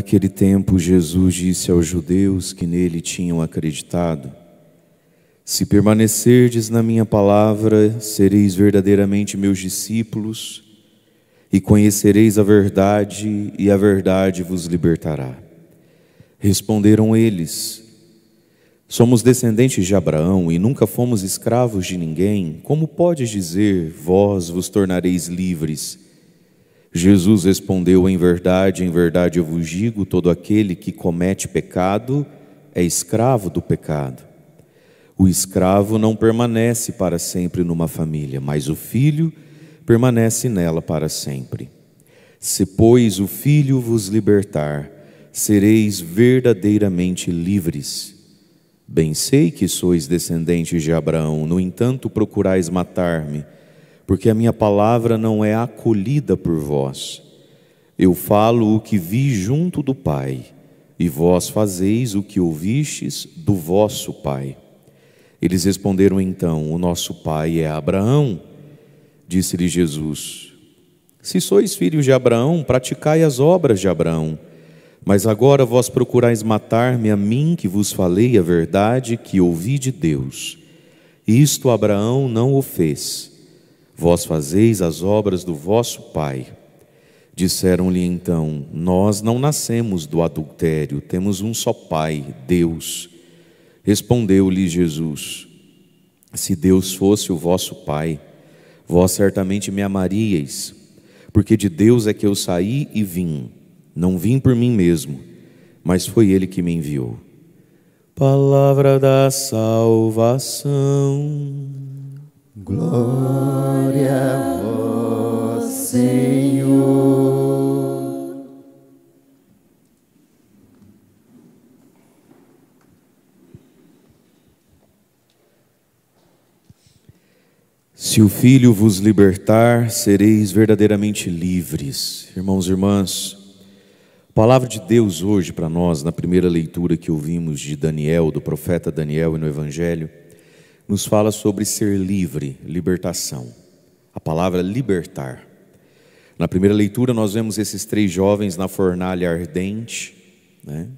Naquele tempo, Jesus disse aos judeus que nele tinham acreditado: Se permanecerdes na minha palavra, sereis verdadeiramente meus discípulos e conhecereis a verdade, e a verdade vos libertará. Responderam eles: Somos descendentes de Abraão e nunca fomos escravos de ninguém. Como podes dizer, vós vos tornareis livres? Jesus respondeu: Em verdade, em verdade eu vos digo: todo aquele que comete pecado é escravo do pecado. O escravo não permanece para sempre numa família, mas o filho permanece nela para sempre. Se, pois, o filho vos libertar, sereis verdadeiramente livres. Bem sei que sois descendentes de Abraão, no entanto procurais matar-me porque a minha palavra não é acolhida por vós. Eu falo o que vi junto do Pai, e vós fazeis o que ouvistes do vosso Pai. Eles responderam então: O nosso pai é Abraão. Disse-lhe Jesus: Se sois filhos de Abraão, praticai as obras de Abraão. Mas agora vós procurais matar-me a mim, que vos falei a verdade que ouvi de Deus. Isto Abraão não o fez. Vós fazeis as obras do vosso pai. Disseram-lhe então: Nós não nascemos do adultério, temos um só pai, Deus. Respondeu-lhe Jesus: Se Deus fosse o vosso pai, vós certamente me amaríeis, porque de Deus é que eu saí e vim. Não vim por mim mesmo, mas foi ele que me enviou. Palavra da salvação. Glória a vós, Senhor. Se o Filho vos libertar, sereis verdadeiramente livres. Irmãos e irmãs, a palavra de Deus hoje para nós, na primeira leitura que ouvimos de Daniel, do profeta Daniel e no Evangelho, nos fala sobre ser livre, libertação. A palavra libertar. Na primeira leitura, nós vemos esses três jovens na fornalha ardente, né?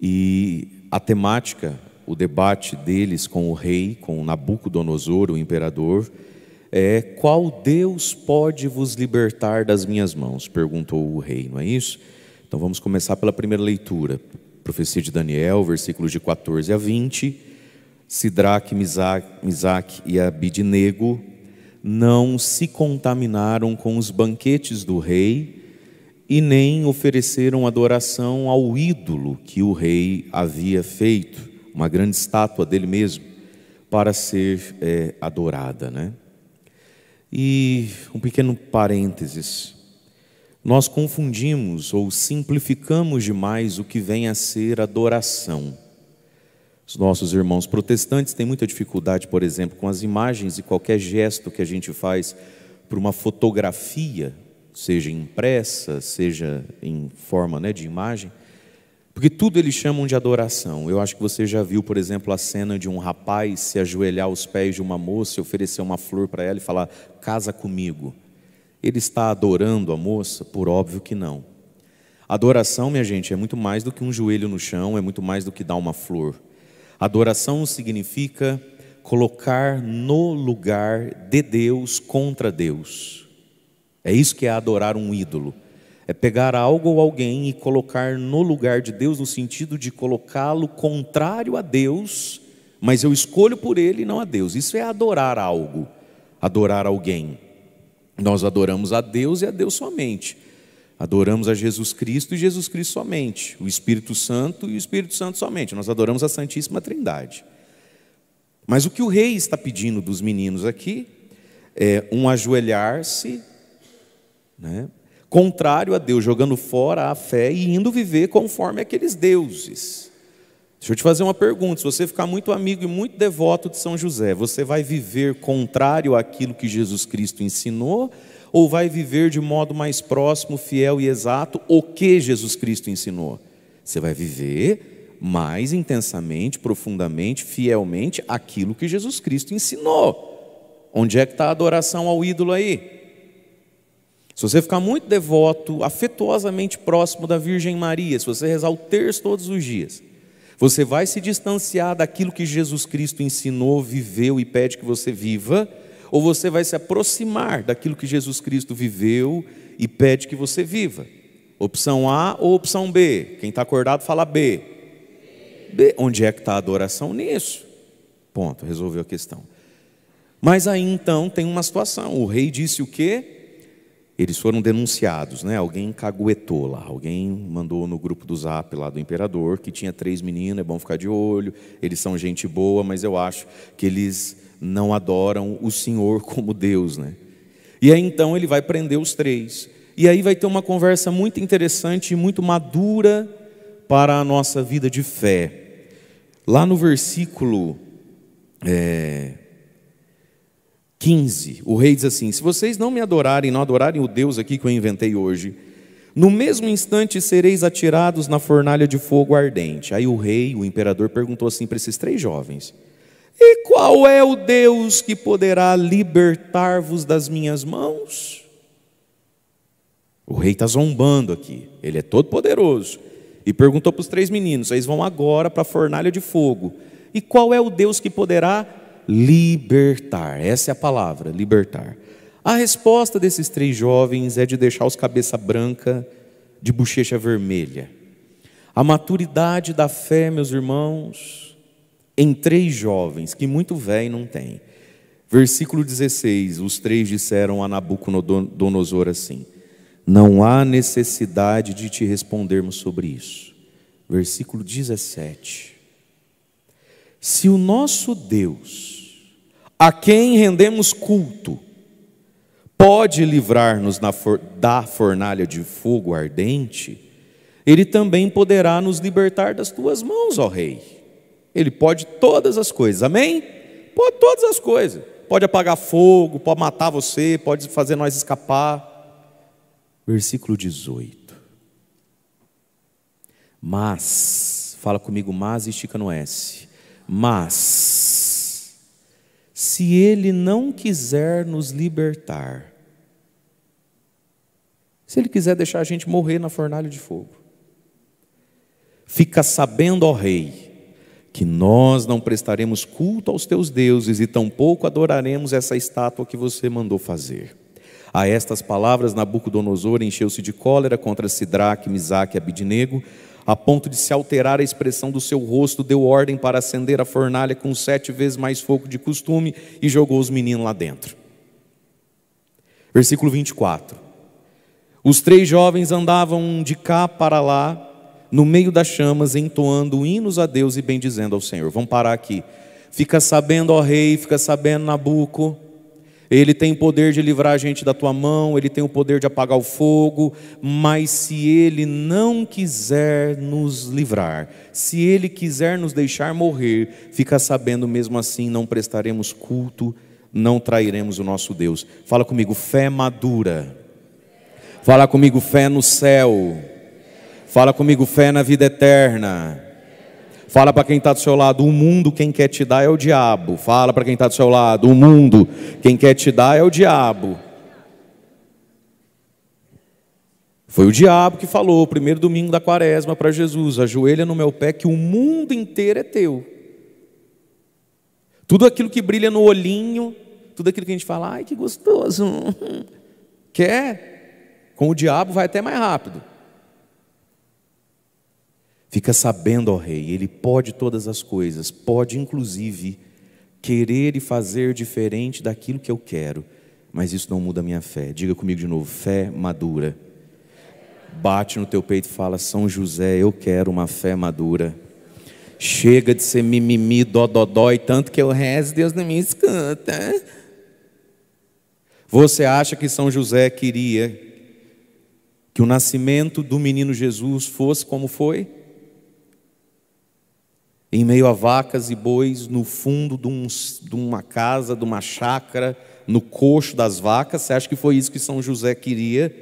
e a temática, o debate deles com o rei, com Nabucodonosor, o imperador, é: Qual Deus pode vos libertar das minhas mãos? perguntou o rei, não é isso? Então vamos começar pela primeira leitura, profecia de Daniel, versículos de 14 a 20 Sidraque, Misaque, e Abidnego não se contaminaram com os banquetes do rei e nem ofereceram adoração ao ídolo que o rei havia feito, uma grande estátua dele mesmo, para ser é, adorada. Né? E um pequeno parênteses. Nós confundimos ou simplificamos demais o que vem a ser adoração. Os nossos irmãos protestantes têm muita dificuldade, por exemplo, com as imagens e qualquer gesto que a gente faz para uma fotografia, seja impressa, seja em forma né, de imagem, porque tudo eles chamam de adoração. Eu acho que você já viu, por exemplo, a cena de um rapaz se ajoelhar aos pés de uma moça e oferecer uma flor para ela e falar: casa comigo. Ele está adorando a moça? Por óbvio que não. Adoração, minha gente, é muito mais do que um joelho no chão, é muito mais do que dar uma flor. Adoração significa colocar no lugar de Deus contra Deus. É isso que é adorar um ídolo. É pegar algo ou alguém e colocar no lugar de Deus, no sentido de colocá-lo contrário a Deus, mas eu escolho por ele e não a Deus. Isso é adorar algo, adorar alguém. Nós adoramos a Deus e a Deus somente. Adoramos a Jesus Cristo e Jesus Cristo somente, o Espírito Santo e o Espírito Santo somente. Nós adoramos a Santíssima Trindade. Mas o que o rei está pedindo dos meninos aqui é um ajoelhar-se, né, contrário a Deus, jogando fora a fé e indo viver conforme aqueles deuses. Deixa eu te fazer uma pergunta: se você ficar muito amigo e muito devoto de São José, você vai viver contrário àquilo que Jesus Cristo ensinou? ou vai viver de modo mais próximo, fiel e exato o que Jesus Cristo ensinou? Você vai viver mais intensamente, profundamente, fielmente aquilo que Jesus Cristo ensinou. Onde é que está a adoração ao ídolo aí? Se você ficar muito devoto, afetuosamente próximo da Virgem Maria, se você rezar o terço todos os dias, você vai se distanciar daquilo que Jesus Cristo ensinou, viveu e pede que você viva, ou você vai se aproximar daquilo que Jesus Cristo viveu e pede que você viva. Opção A ou opção B? Quem está acordado fala B. B. Onde é que está a adoração nisso? Ponto, resolveu a questão. Mas aí então tem uma situação. O rei disse o quê? Eles foram denunciados, né? Alguém caguetou lá, alguém mandou no grupo do Zap lá do imperador que tinha três meninos, é bom ficar de olho. Eles são gente boa, mas eu acho que eles não adoram o Senhor como Deus, né? E aí então ele vai prender os três. E aí vai ter uma conversa muito interessante e muito madura para a nossa vida de fé. Lá no versículo é, 15, o rei diz assim: Se vocês não me adorarem, não adorarem o Deus aqui que eu inventei hoje, no mesmo instante sereis atirados na fornalha de fogo ardente. Aí o rei, o imperador, perguntou assim para esses três jovens: e qual é o Deus que poderá libertar-vos das minhas mãos? O rei está zombando aqui, ele é todo poderoso. E perguntou para os três meninos: eles vão agora para a fornalha de fogo. E qual é o Deus que poderá libertar? Essa é a palavra, libertar. A resposta desses três jovens é de deixar os cabeça branca, de bochecha vermelha. A maturidade da fé, meus irmãos, em três jovens, que muito velho não tem. Versículo 16: Os três disseram a Nabucodonosor assim: Não há necessidade de te respondermos sobre isso. Versículo 17: Se o nosso Deus, a quem rendemos culto, pode livrar-nos da fornalha de fogo ardente, ele também poderá nos libertar das tuas mãos, ó Rei. Ele pode todas as coisas, amém? Pode todas as coisas. Pode apagar fogo, pode matar você, pode fazer nós escapar. Versículo 18. Mas, fala comigo, mas e estica no S. Mas, se ele não quiser nos libertar, se ele quiser deixar a gente morrer na fornalha de fogo, fica sabendo, ó Rei, que nós não prestaremos culto aos teus deuses e tampouco adoraremos essa estátua que você mandou fazer. A estas palavras, Nabucodonosor encheu-se de cólera contra Sidraque, Misaque e Abidinego, a ponto de se alterar a expressão do seu rosto, deu ordem para acender a fornalha com sete vezes mais fogo de costume e jogou os meninos lá dentro. Versículo 24. Os três jovens andavam de cá para lá, no meio das chamas, entoando hinos a Deus e bendizendo ao Senhor. Vamos parar aqui. Fica sabendo, ó rei, fica sabendo, Nabuco. Ele tem poder de livrar a gente da tua mão, ele tem o poder de apagar o fogo, mas se ele não quiser nos livrar, se ele quiser nos deixar morrer, fica sabendo mesmo assim, não prestaremos culto, não trairemos o nosso Deus. Fala comigo, fé madura. Fala comigo, fé no céu. Fala comigo, fé na vida eterna. Fala para quem está do seu lado, o mundo quem quer te dar é o diabo. Fala para quem está do seu lado, o mundo quem quer te dar é o diabo. Foi o diabo que falou, primeiro domingo da quaresma, para Jesus: ajoelha no meu pé, que o mundo inteiro é teu. Tudo aquilo que brilha no olhinho, tudo aquilo que a gente fala, ai que gostoso, quer, com o diabo vai até mais rápido. Fica sabendo, ó Rei, Ele pode todas as coisas, pode inclusive querer e fazer diferente daquilo que eu quero, mas isso não muda a minha fé. Diga comigo de novo: fé madura. Bate no teu peito e fala: São José, eu quero uma fé madura. Chega de ser mimimi, e tanto que eu rezo, Deus não me escuta. Você acha que São José queria que o nascimento do menino Jesus fosse como foi? em meio a vacas e bois, no fundo de, um, de uma casa, de uma chácara, no coxo das vacas. Você acha que foi isso que São José queria?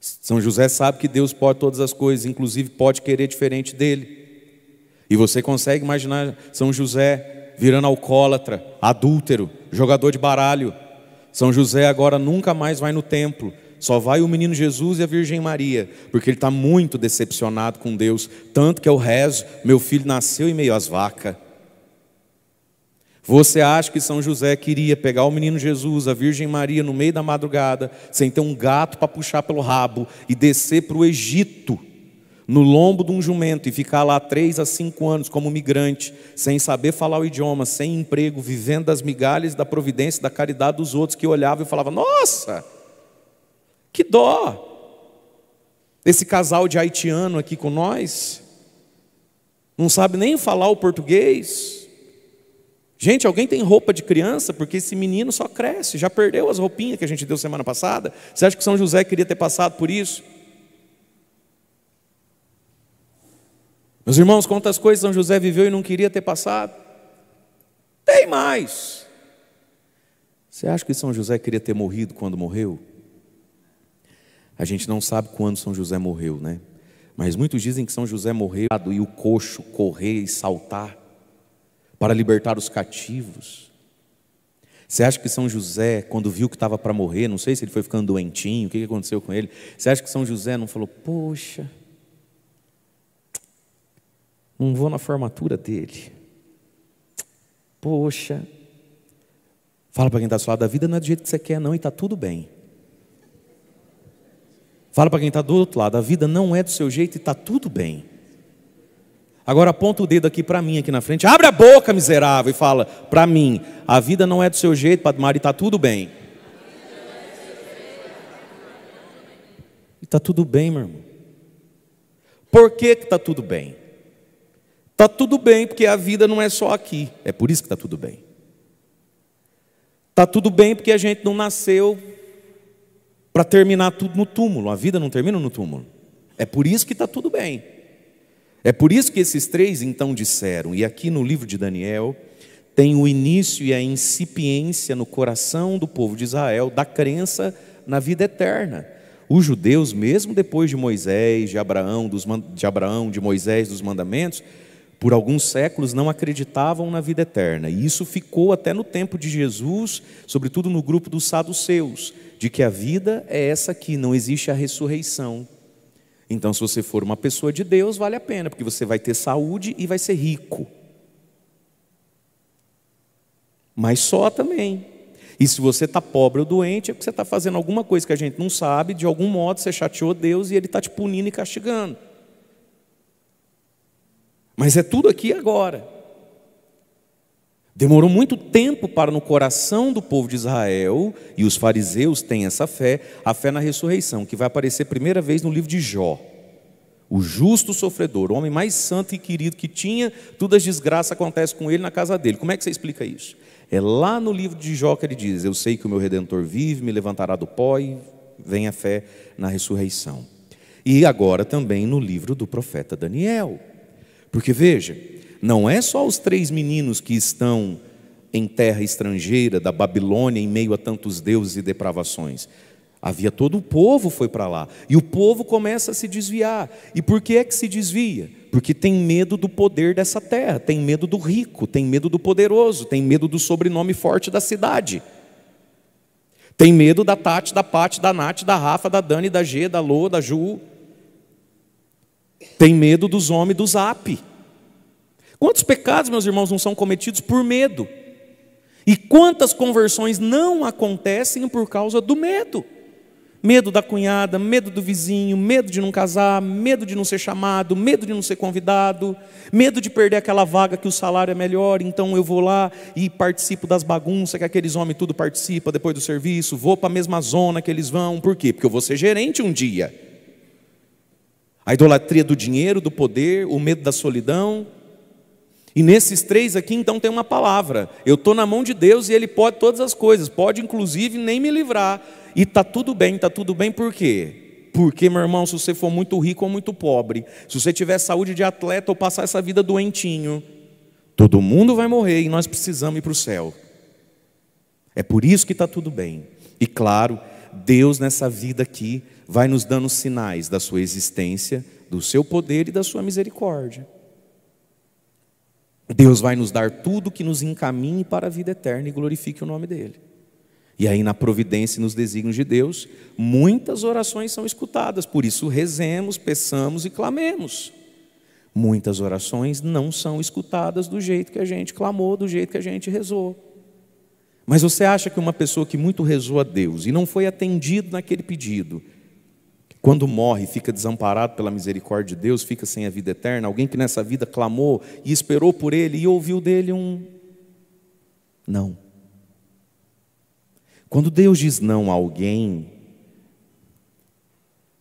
São José sabe que Deus pode todas as coisas, inclusive pode querer diferente dele. E você consegue imaginar São José virando alcoólatra, adúltero, jogador de baralho. São José agora nunca mais vai no templo, só vai o menino Jesus e a Virgem Maria, porque ele está muito decepcionado com Deus. Tanto que eu rezo, meu filho nasceu em meio às vacas. Você acha que São José queria pegar o menino Jesus, a Virgem Maria, no meio da madrugada, sem ter um gato para puxar pelo rabo, e descer para o Egito, no lombo de um jumento, e ficar lá três a cinco anos como migrante, sem saber falar o idioma, sem emprego, vivendo das migalhas da providência, da caridade dos outros, que olhava e falava: Nossa! Que dó! Esse casal de haitiano aqui com nós, não sabe nem falar o português. Gente, alguém tem roupa de criança? Porque esse menino só cresce, já perdeu as roupinhas que a gente deu semana passada. Você acha que São José queria ter passado por isso? Meus irmãos, quantas coisas São José viveu e não queria ter passado? Tem mais. Você acha que São José queria ter morrido quando morreu? A gente não sabe quando São José morreu, né? Mas muitos dizem que São José morreu e o coxo correr e saltar para libertar os cativos. Você acha que São José, quando viu que estava para morrer, não sei se ele foi ficando doentinho, o que aconteceu com ele? Você acha que São José não falou, poxa, não vou na formatura dele? Poxa, fala para quem está do seu lado, a vida não é do jeito que você quer, não, e está tudo bem. Fala para quem está do outro lado, a vida não é do seu jeito e está tudo bem. Agora aponta o dedo aqui para mim, aqui na frente, abre a boca, miserável, e fala para mim, a vida não é do seu jeito, Padre Mário, está tudo bem. E está tudo bem, meu irmão. Por que está tudo bem? Está tudo bem porque a vida não é só aqui. É por isso que está tudo bem. Está tudo bem porque a gente não nasceu para terminar tudo no túmulo. A vida não termina no túmulo. É por isso que está tudo bem. É por isso que esses três então disseram, e aqui no livro de Daniel tem o início e a incipiência no coração do povo de Israel da crença na vida eterna. Os judeus, mesmo depois de Moisés, de Abraão, dos, de Abraão, de Moisés, dos mandamentos, por alguns séculos não acreditavam na vida eterna. E isso ficou até no tempo de Jesus, sobretudo no grupo dos saduceus, de que a vida é essa aqui, não existe a ressurreição. Então, se você for uma pessoa de Deus, vale a pena, porque você vai ter saúde e vai ser rico. Mas só também. E se você está pobre ou doente, é porque você está fazendo alguma coisa que a gente não sabe, de algum modo você chateou Deus e Ele está te punindo e castigando. Mas é tudo aqui agora. Demorou muito tempo para no coração do povo de Israel, e os fariseus têm essa fé, a fé na ressurreição, que vai aparecer primeira vez no livro de Jó. O justo sofredor, o homem mais santo e querido que tinha, todas as desgraças acontecem com ele na casa dele. Como é que você explica isso? É lá no livro de Jó que ele diz: Eu sei que o meu redentor vive, me levantará do pó e vem a fé na ressurreição. E agora também no livro do profeta Daniel. Porque veja, não é só os três meninos que estão em terra estrangeira, da Babilônia, em meio a tantos deuses e depravações. Havia todo o povo foi para lá. E o povo começa a se desviar. E por que é que se desvia? Porque tem medo do poder dessa terra, tem medo do rico, tem medo do poderoso, tem medo do sobrenome forte da cidade. Tem medo da Tati, da Pati, da Nath, da Rafa, da Dani, da G, da Lô, da Ju. Tem medo dos homens do zap. Quantos pecados, meus irmãos, não são cometidos por medo? E quantas conversões não acontecem por causa do medo? Medo da cunhada, medo do vizinho, medo de não casar, medo de não ser chamado, medo de não ser convidado, medo de perder aquela vaga que o salário é melhor, então eu vou lá e participo das bagunças que aqueles homens tudo participam depois do serviço, vou para a mesma zona que eles vão, por quê? Porque eu vou ser gerente um dia a idolatria do dinheiro, do poder, o medo da solidão. E nesses três aqui, então, tem uma palavra. Eu estou na mão de Deus e Ele pode todas as coisas, pode inclusive nem me livrar. E está tudo bem, está tudo bem por quê? Porque, meu irmão, se você for muito rico ou muito pobre, se você tiver saúde de atleta ou passar essa vida doentinho, todo mundo vai morrer e nós precisamos ir para o céu. É por isso que está tudo bem. E claro, Deus nessa vida aqui vai nos dando sinais da sua existência, do seu poder e da sua misericórdia. Deus vai nos dar tudo que nos encaminhe para a vida eterna e glorifique o nome dele. E aí, na providência e nos desígnios de Deus, muitas orações são escutadas, por isso rezemos, peçamos e clamemos. Muitas orações não são escutadas do jeito que a gente clamou, do jeito que a gente rezou. Mas você acha que uma pessoa que muito rezou a Deus e não foi atendido naquele pedido, quando morre, fica desamparado pela misericórdia de Deus, fica sem a vida eterna. Alguém que nessa vida clamou e esperou por ele e ouviu dele um não. Quando Deus diz não a alguém,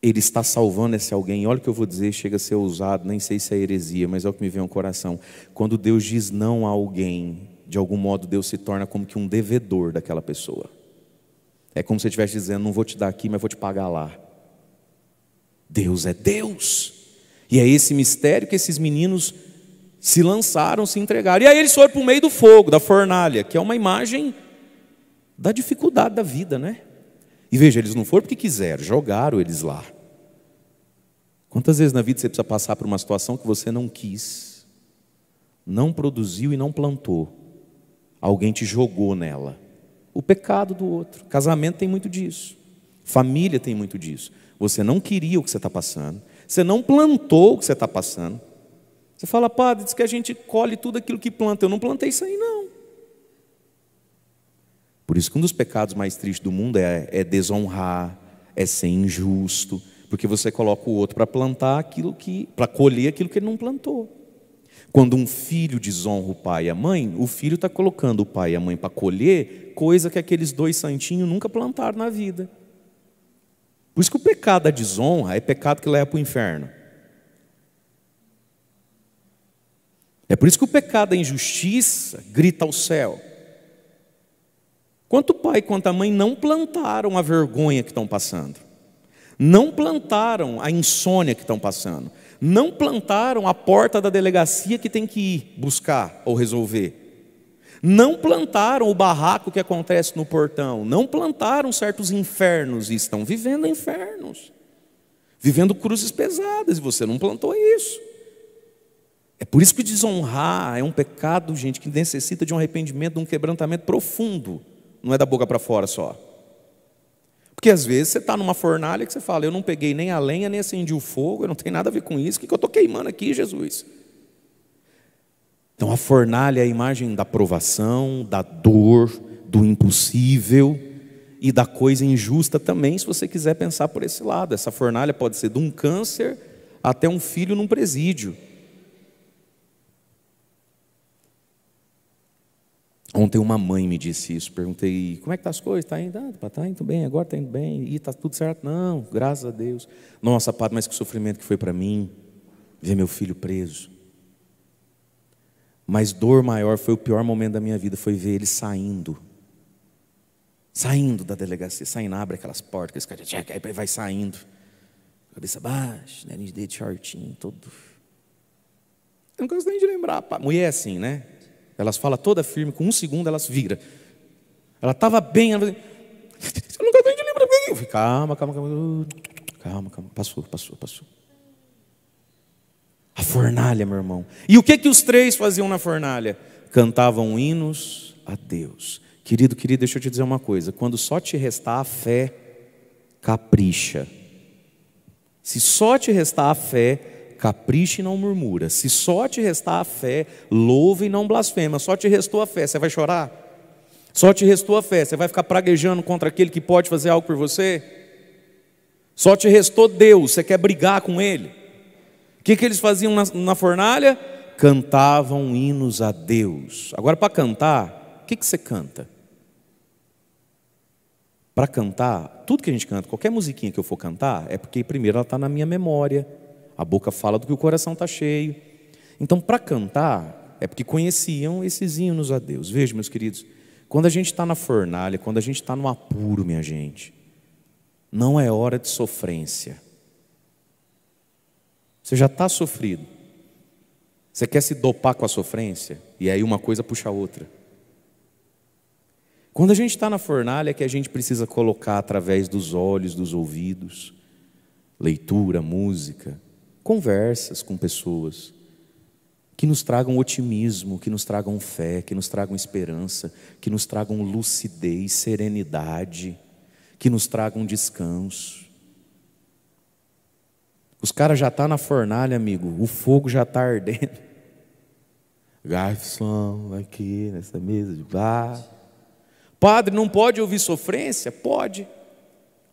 ele está salvando esse alguém. Olha o que eu vou dizer, chega a ser ousado, nem sei se é heresia, mas é o que me vem ao coração. Quando Deus diz não a alguém, de algum modo Deus se torna como que um devedor daquela pessoa. É como se ele estivesse dizendo: não vou te dar aqui, mas vou te pagar lá. Deus é Deus. E é esse mistério que esses meninos se lançaram, se entregaram. E aí eles foram para o meio do fogo, da fornalha, que é uma imagem da dificuldade da vida, né? E veja, eles não foram porque quiseram, jogaram eles lá. Quantas vezes na vida você precisa passar por uma situação que você não quis, não produziu e não plantou? Alguém te jogou nela. O pecado do outro. Casamento tem muito disso. Família tem muito disso. Você não queria o que você está passando. Você não plantou o que você está passando. Você fala, padre, diz que a gente colhe tudo aquilo que planta. Eu não plantei isso aí, não. Por isso que um dos pecados mais tristes do mundo é, é desonrar, é ser injusto, porque você coloca o outro para plantar aquilo que, para colher aquilo que ele não plantou. Quando um filho desonra o pai e a mãe, o filho está colocando o pai e a mãe para colher coisa que aqueles dois santinhos nunca plantaram na vida. Por isso que o pecado da desonra é pecado que leva para o inferno. É por isso que o pecado da injustiça grita ao céu. Quanto o pai quanto a mãe não plantaram a vergonha que estão passando, não plantaram a insônia que estão passando, não plantaram a porta da delegacia que tem que ir buscar ou resolver. Não plantaram o barraco que acontece no portão, não plantaram certos infernos e estão vivendo infernos, vivendo cruzes pesadas, e você não plantou isso. É por isso que desonrar é um pecado, gente, que necessita de um arrependimento, de um quebrantamento profundo, não é da boca para fora só. Porque às vezes você está numa fornalha que você fala, eu não peguei nem a lenha, nem acendi o fogo, eu não tenho nada a ver com isso, o que eu estou queimando aqui, Jesus? Então a fornalha é a imagem da provação, da dor, do impossível e da coisa injusta também, se você quiser pensar por esse lado. Essa fornalha pode ser de um câncer até um filho num presídio. Ontem uma mãe me disse isso, perguntei, como é que tá as coisas? Está indo, Está ah, indo bem, agora está indo bem, e está tudo certo? Não, graças a Deus. Nossa, padre, mas que sofrimento que foi para mim ver meu filho preso. Mas dor maior foi o pior momento da minha vida, foi ver ele saindo. Saindo da delegacia, saindo, abre aquelas portas, aí vai saindo. Cabeça baixa, nariz de shortinho, todo. Eu não gosto nem de lembrar. Pá. Mulher é assim, né? Elas falam toda firme, com um segundo elas vira. Ela estava bem, ela... Assim, eu não gosto nem de lembrar. Falei, calma, calma, calma. Calma, calma, passou, passou, passou. A fornalha, meu irmão. E o que que os três faziam na fornalha? Cantavam hinos a Deus. Querido, querida, deixa eu te dizer uma coisa. Quando só te restar a fé, capricha. Se só te restar a fé, capricha e não murmura. Se só te restar a fé, louva e não blasfema. Só te restou a fé, você vai chorar? Só te restou a fé, você vai ficar praguejando contra aquele que pode fazer algo por você? Só te restou Deus, você quer brigar com ele? que, que eles faziam na, na fornalha? Cantavam hinos a Deus. Agora, para cantar, o que, que você canta? Para cantar, tudo que a gente canta, qualquer musiquinha que eu for cantar, é porque primeiro ela está na minha memória. A boca fala do que o coração está cheio. Então, para cantar, é porque conheciam esses hinos a Deus. Veja, meus queridos, quando a gente está na fornalha, quando a gente está no apuro, minha gente, não é hora de sofrência. Você já está sofrido. Você quer se dopar com a sofrência? E aí uma coisa puxa a outra. Quando a gente está na fornalha, é que a gente precisa colocar através dos olhos, dos ouvidos, leitura, música, conversas com pessoas que nos tragam otimismo, que nos tragam fé, que nos tragam esperança, que nos tragam lucidez, serenidade, que nos tragam descanso. Os caras já estão tá na fornalha, amigo. O fogo já está ardendo. Garçom, aqui nessa mesa de bar. Padre, não pode ouvir sofrência? Pode.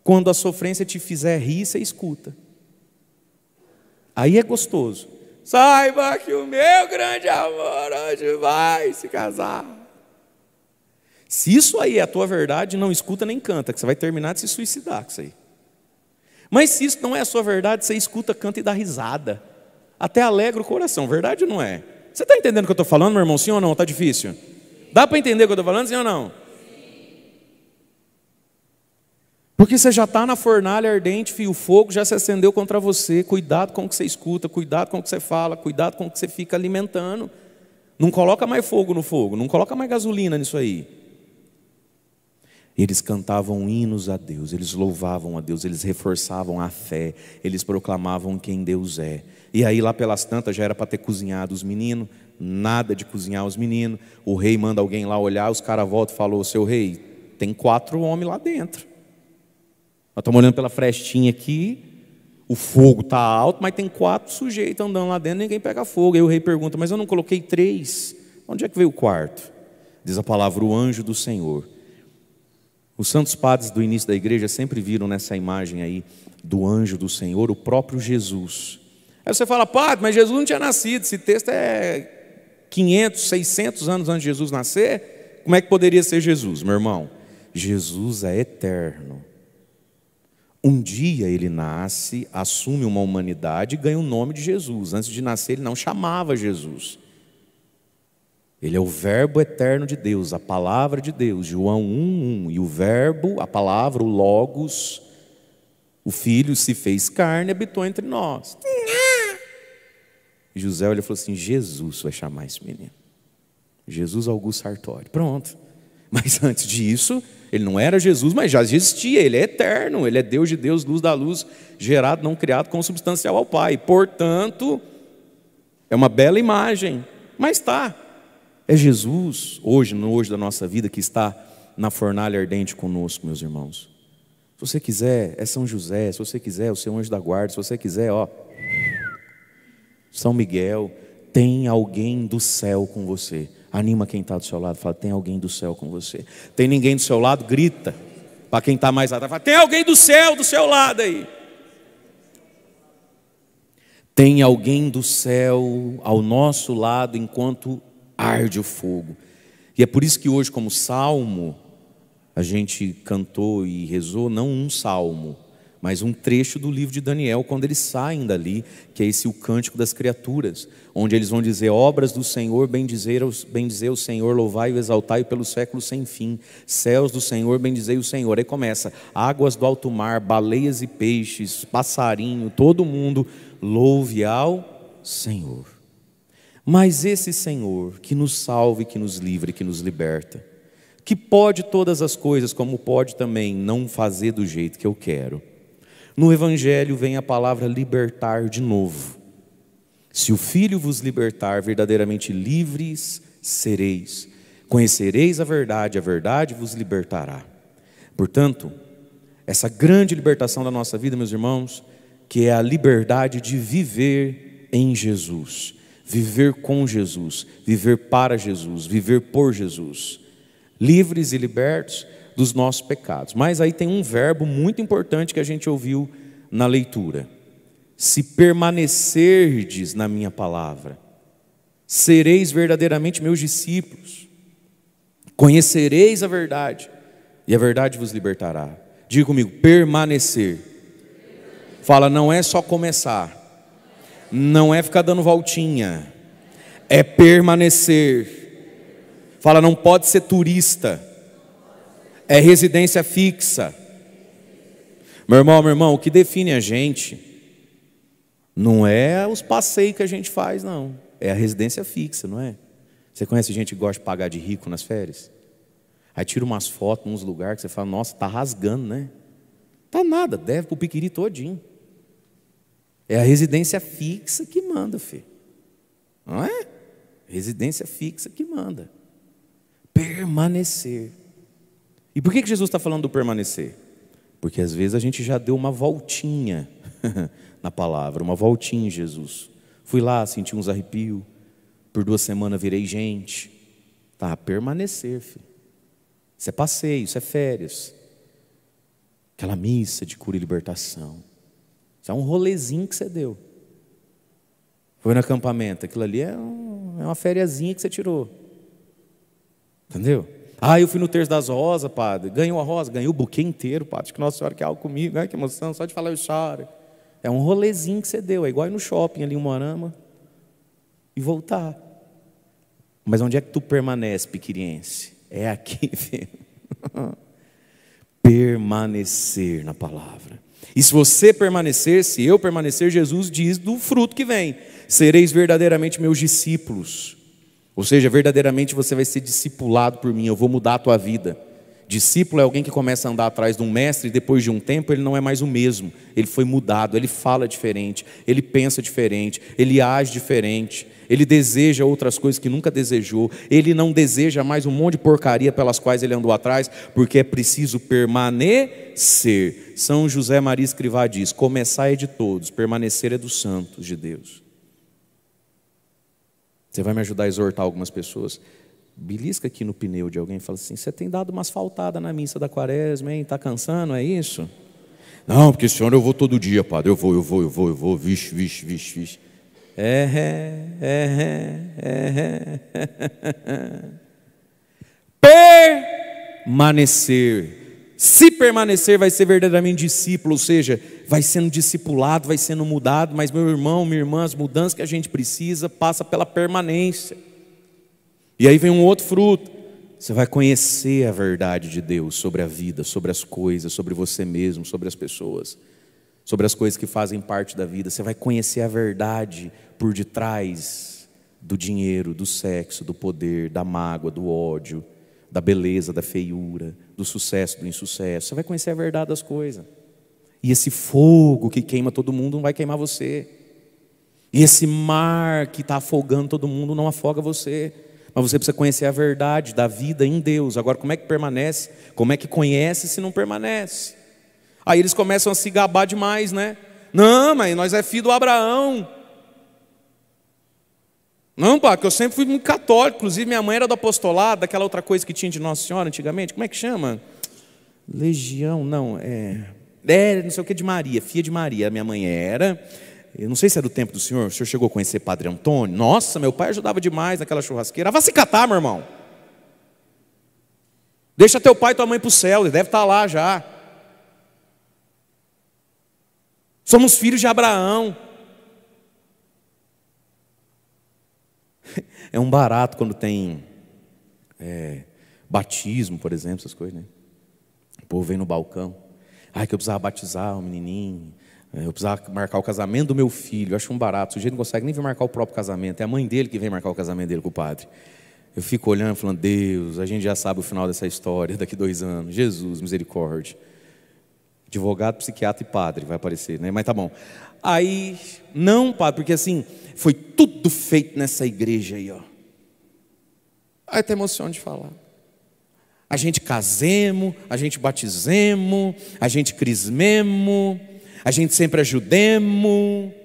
Quando a sofrência te fizer rir, você escuta. Aí é gostoso. Saiba que o meu grande amor hoje vai se casar. Se isso aí é a tua verdade, não escuta nem canta, que você vai terminar de se suicidar com isso aí. Mas se isso não é a sua verdade, você escuta, canta e dá risada. Até alegra o coração, verdade ou não é? Você está entendendo o que eu estou falando, meu irmão? Sim ou não? Está difícil? Dá para entender o que eu estou falando, sim ou não? Porque você já está na fornalha ardente, fio, o fogo já se acendeu contra você. Cuidado com o que você escuta, cuidado com o que você fala, cuidado com o que você fica alimentando. Não coloca mais fogo no fogo, não coloca mais gasolina nisso aí. Eles cantavam hinos a Deus, eles louvavam a Deus, eles reforçavam a fé, eles proclamavam quem Deus é. E aí, lá pelas tantas, já era para ter cozinhado os meninos, nada de cozinhar os meninos. O rei manda alguém lá olhar, os caras voltam e falam: Seu rei, tem quatro homens lá dentro. Nós estamos olhando pela frestinha aqui, o fogo está alto, mas tem quatro sujeitos andando lá dentro, ninguém pega fogo. Aí o rei pergunta: Mas eu não coloquei três? Onde é que veio o quarto? Diz a palavra: O anjo do Senhor os santos padres do início da igreja sempre viram nessa imagem aí do anjo do Senhor o próprio Jesus. Aí você fala, padre, mas Jesus não tinha nascido, esse texto é 500, 600 anos antes de Jesus nascer, como é que poderia ser Jesus, meu irmão? Jesus é eterno. Um dia ele nasce, assume uma humanidade e ganha o nome de Jesus. Antes de nascer, ele não chamava Jesus. Ele é o Verbo eterno de Deus, a palavra de Deus, João 1, 1. E o Verbo, a palavra, o Logos, o Filho se fez carne e habitou entre nós. E José e falou assim: Jesus vai chamar esse menino. Jesus Augusto Sartori. Pronto. Mas antes disso, ele não era Jesus, mas já existia, ele é eterno, ele é Deus de Deus, luz da luz, gerado, não criado, consubstancial ao Pai. Portanto, é uma bela imagem. Mas tá, é Jesus, hoje, no hoje da nossa vida, que está na fornalha ardente conosco, meus irmãos. Se você quiser, é São José. Se você quiser, é o seu anjo da guarda. Se você quiser, ó. São Miguel, tem alguém do céu com você. Anima quem está do seu lado, fala: tem alguém do céu com você. Tem ninguém do seu lado, grita. Para quem está mais atrás, fala: tem alguém do céu do seu lado aí. Tem alguém do céu ao nosso lado enquanto arde o fogo. E é por isso que hoje, como salmo, a gente cantou e rezou não um salmo, mas um trecho do livro de Daniel, quando eles saem dali, que é esse o cântico das criaturas, onde eles vão dizer: Obras do Senhor, bendizer, o Senhor, louvai e exaltai pelo século sem fim. Céus do Senhor, bendizei o Senhor. Aí começa: águas do alto mar, baleias e peixes, passarinho, todo mundo, louve ao Senhor. Mas esse Senhor que nos salve, que nos livre, que nos liberta, que pode todas as coisas, como pode também não fazer do jeito que eu quero. No Evangelho vem a palavra libertar de novo. Se o Filho vos libertar, verdadeiramente livres sereis. Conhecereis a verdade, a verdade vos libertará. Portanto, essa grande libertação da nossa vida, meus irmãos, que é a liberdade de viver em Jesus viver com Jesus, viver para Jesus, viver por Jesus, livres e libertos dos nossos pecados. Mas aí tem um verbo muito importante que a gente ouviu na leitura: se permanecerdes na minha palavra, sereis verdadeiramente meus discípulos, conhecereis a verdade, e a verdade vos libertará. Diga comigo, permanecer. Fala, não é só começar não é ficar dando voltinha, é permanecer. Fala, não pode ser turista, é residência fixa. Meu irmão, meu irmão, o que define a gente não é os passeios que a gente faz, não. É a residência fixa, não é? Você conhece gente que gosta de pagar de rico nas férias? Aí tira umas fotos, uns lugares que você fala, nossa, tá rasgando, né? Tá nada, deve pro piquiri todinho. É a residência fixa que manda, filho. Não é? Residência fixa que manda. Permanecer. E por que Jesus está falando do permanecer? Porque às vezes a gente já deu uma voltinha na palavra, uma voltinha em Jesus. Fui lá, senti uns arrepios, por duas semanas virei gente. Tá, permanecer, filho. Isso é passeio, isso é férias. Aquela missa de cura e libertação. Isso é um rolezinho que você deu. Foi no acampamento. Aquilo ali é, um, é uma fériazinha que você tirou. Entendeu? Ah, eu fui no terço das rosas, padre. Ganhou a rosa, ganhou o buquê inteiro, padre. Acho que Nossa Senhora quer algo comigo. Ai, que emoção, só de falar eu choro. É um rolezinho que você deu. É igual ir no shopping ali em Moarama e voltar. Mas onde é que tu permanece, piquiriense? É aqui, filho. Permanecer na palavra. E se você permanecer, se eu permanecer, Jesus diz do fruto que vem: sereis verdadeiramente meus discípulos. Ou seja, verdadeiramente você vai ser discipulado por mim, eu vou mudar a tua vida. Discípulo é alguém que começa a andar atrás de um mestre e depois de um tempo ele não é mais o mesmo. Ele foi mudado, ele fala diferente, ele pensa diferente, ele age diferente, ele deseja outras coisas que nunca desejou, ele não deseja mais um monte de porcaria pelas quais ele andou atrás, porque é preciso permanecer. São José Maria Escrivá diz: começar é de todos, permanecer é dos santos de Deus. Você vai me ajudar a exortar algumas pessoas belisca aqui no pneu de alguém e fala assim: Você tem dado uma asfaltada na missa da quaresma, hein? Está cansando, é isso? Não, porque senhora eu vou todo dia, padre. Eu vou, eu vou, eu vou, eu vou, vixe, vixe, vixe, vixe. É, é, é, é, Permanecer. Se permanecer, vai ser verdadeiramente discípulo, ou seja, vai sendo discipulado, vai sendo mudado. Mas, meu irmão, minha irmã, as mudanças que a gente precisa passa pela permanência. E aí vem um outro fruto. Você vai conhecer a verdade de Deus sobre a vida, sobre as coisas, sobre você mesmo, sobre as pessoas, sobre as coisas que fazem parte da vida. Você vai conhecer a verdade por detrás do dinheiro, do sexo, do poder, da mágoa, do ódio, da beleza, da feiura, do sucesso, do insucesso. Você vai conhecer a verdade das coisas. E esse fogo que queima todo mundo não vai queimar você. E esse mar que está afogando todo mundo não afoga você mas você precisa conhecer a verdade da vida em Deus. Agora, como é que permanece? Como é que conhece se não permanece? Aí eles começam a se gabar demais, né? Não, mas nós é filho do Abraão. Não, pá, que eu sempre fui muito católico, inclusive minha mãe era do apostolado, daquela outra coisa que tinha de Nossa Senhora antigamente, como é que chama? Legião, não, é. É, não sei o que de Maria, filha de Maria, minha mãe era. Eu não sei se é do tempo do senhor, o senhor chegou a conhecer Padre Antônio. Nossa, meu pai ajudava demais naquela churrasqueira. Vá se catar, meu irmão. Deixa teu pai e tua mãe para o céu, ele deve estar tá lá já. Somos filhos de Abraão. É um barato quando tem é, batismo, por exemplo, essas coisas, né? O povo vem no balcão. Ai, que eu precisava batizar o um menininho. É, eu precisava marcar o casamento do meu filho, eu acho um barato. O sujeito não consegue nem vir marcar o próprio casamento. É a mãe dele que vem marcar o casamento dele com o padre. Eu fico olhando e falando, Deus, a gente já sabe o final dessa história, daqui dois anos. Jesus, misericórdia. Advogado, psiquiatra e padre vai aparecer, né? Mas tá bom. Aí, não, padre, porque assim, foi tudo feito nessa igreja aí, ó. Aí até emoção de falar. A gente casemos, a gente batizemos, a gente crismemos a gente sempre ajudemos. É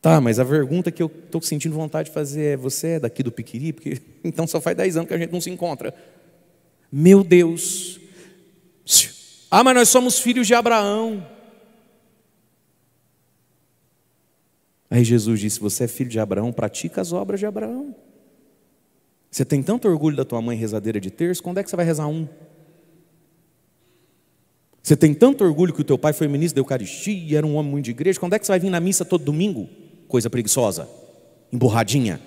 tá, mas a pergunta que eu estou sentindo vontade de fazer é: você é daqui do Piquiri? Porque então só faz 10 anos que a gente não se encontra. Meu Deus. Ah, mas nós somos filhos de Abraão. Aí Jesus disse: Você é filho de Abraão, pratica as obras de Abraão. Você tem tanto orgulho da tua mãe rezadeira de terço, quando é que você vai rezar um? Você tem tanto orgulho que o teu pai foi ministro da Eucaristia, era um homem muito de igreja. Quando é que você vai vir na missa todo domingo? Coisa preguiçosa, emburradinha.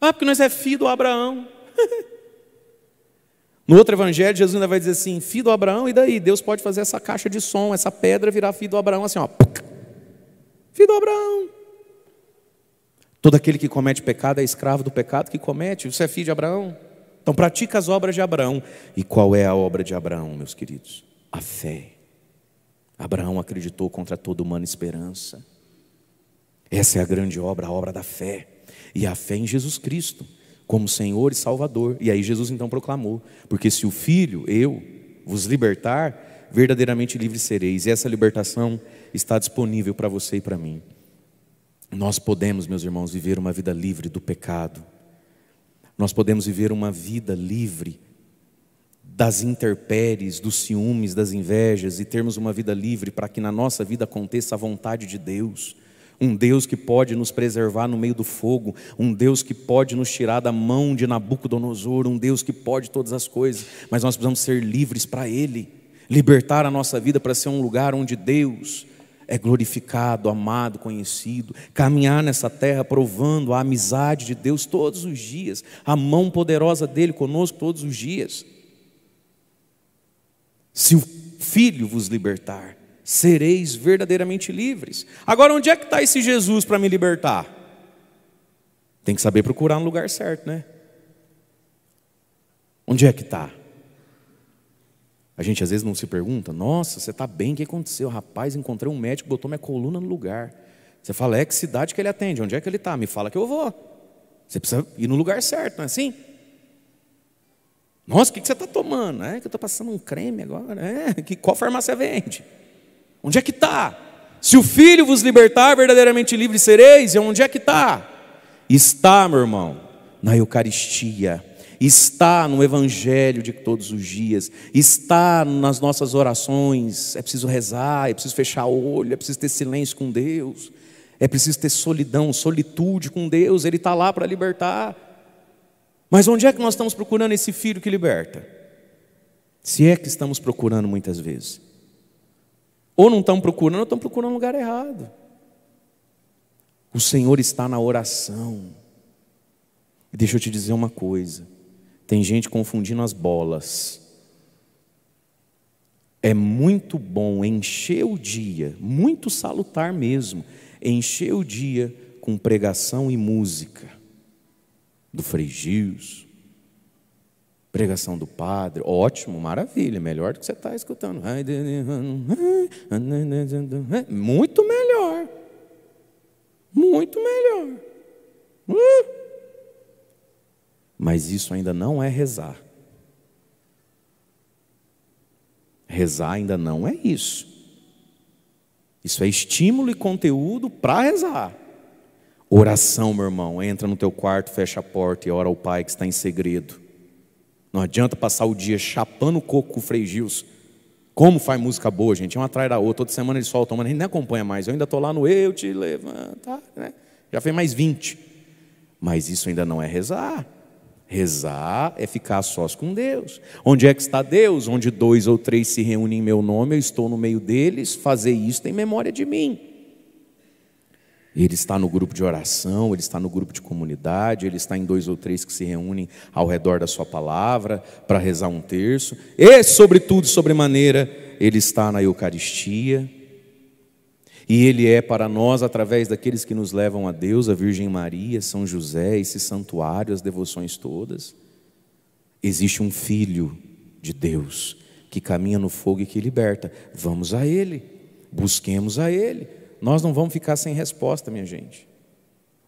Ah, porque nós é filho do Abraão. no outro evangelho, Jesus ainda vai dizer assim: filho do Abraão, e daí? Deus pode fazer essa caixa de som, essa pedra virar filho do Abraão, assim, ó. Filho do Abraão. Todo aquele que comete pecado é escravo do pecado que comete. Você é filho de Abraão? Então, pratica as obras de Abraão. E qual é a obra de Abraão, meus queridos? A fé. Abraão acreditou contra toda humana esperança. Essa é a grande obra, a obra da fé. E a fé em Jesus Cristo, como Senhor e Salvador. E aí Jesus então proclamou: Porque se o Filho, eu, vos libertar, verdadeiramente livres sereis. E essa libertação está disponível para você e para mim. Nós podemos, meus irmãos, viver uma vida livre do pecado nós podemos viver uma vida livre das interpéries, dos ciúmes, das invejas e termos uma vida livre para que na nossa vida aconteça a vontade de Deus. Um Deus que pode nos preservar no meio do fogo, um Deus que pode nos tirar da mão de Nabucodonosor, um Deus que pode todas as coisas, mas nós precisamos ser livres para Ele, libertar a nossa vida para ser um lugar onde Deus é glorificado, amado, conhecido. Caminhar nessa terra provando a amizade de Deus todos os dias, a mão poderosa dele conosco todos os dias. Se o Filho vos libertar, sereis verdadeiramente livres. Agora, onde é que está esse Jesus para me libertar? Tem que saber procurar no lugar certo, né? Onde é que está? A gente às vezes não se pergunta, nossa, você está bem, o que aconteceu? Rapaz, encontrei um médico, botou minha coluna no lugar. Você fala, é que cidade que ele atende, onde é que ele está? Me fala que eu vou. Você precisa ir no lugar certo, não é assim? Nossa, o que você está tomando? É que eu estou passando um creme agora. É, que, qual farmácia vende? Onde é que está? Se o Filho vos libertar, verdadeiramente livre sereis. E onde é que está? Está, meu irmão, na Eucaristia está no Evangelho de todos os dias, está nas nossas orações. É preciso rezar, é preciso fechar o olho, é preciso ter silêncio com Deus, é preciso ter solidão, solitude com Deus, Ele está lá para libertar. Mas onde é que nós estamos procurando esse filho que liberta? Se é que estamos procurando muitas vezes. Ou não estão procurando, ou estão procurando lugar errado. O Senhor está na oração. E deixa eu te dizer uma coisa: tem gente confundindo as bolas. É muito bom encher o dia, muito salutar mesmo, encher o dia com pregação e música do Frei pregação do padre, ótimo, maravilha, melhor do que você está escutando. Muito melhor, muito melhor. Uh! Mas isso ainda não é rezar. Rezar ainda não é isso. Isso é estímulo e conteúdo para rezar. Oração, meu irmão, entra no teu quarto, fecha a porta e ora ao Pai que está em segredo. Não adianta passar o dia chapando o coco com o Frei Gilson. Como faz música boa, gente? É uma atrás da outra. Toda semana eles soltam, mas a gente nem acompanha mais. Eu ainda estou lá no Eu Te Levantar. Né? Já fez mais 20. Mas isso ainda não é rezar. Rezar é ficar a sós com Deus. Onde é que está Deus? Onde dois ou três se reúnem em meu nome, eu estou no meio deles, fazer isso em memória de mim. Ele está no grupo de oração, ele está no grupo de comunidade, ele está em dois ou três que se reúnem ao redor da sua palavra para rezar um terço. E, sobretudo, sobremaneira, ele está na Eucaristia e Ele é para nós, através daqueles que nos levam a Deus, a Virgem Maria, São José, esse santuário, as devoções todas. Existe um Filho de Deus que caminha no fogo e que liberta. Vamos a Ele, busquemos a Ele. Nós não vamos ficar sem resposta, minha gente.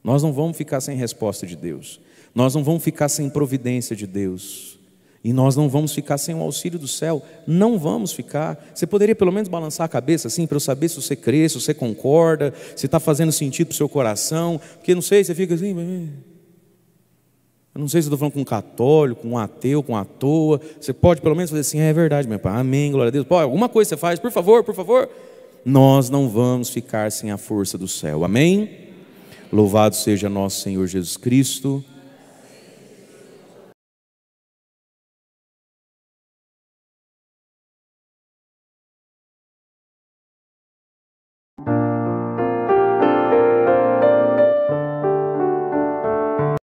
Nós não vamos ficar sem resposta de Deus. Nós não vamos ficar sem providência de Deus. E nós não vamos ficar sem o auxílio do céu, não vamos ficar. Você poderia pelo menos balançar a cabeça assim, para eu saber se você crê, se você concorda, se está fazendo sentido para o seu coração, porque não sei, você fica assim. Eu não sei se estou falando com um católico, com um ateu, com um à toa. Você pode pelo menos fazer assim, é, é verdade, meu pai, amém, glória a Deus. Pô, alguma coisa você faz, por favor, por favor. Nós não vamos ficar sem a força do céu, amém? Louvado seja nosso Senhor Jesus Cristo.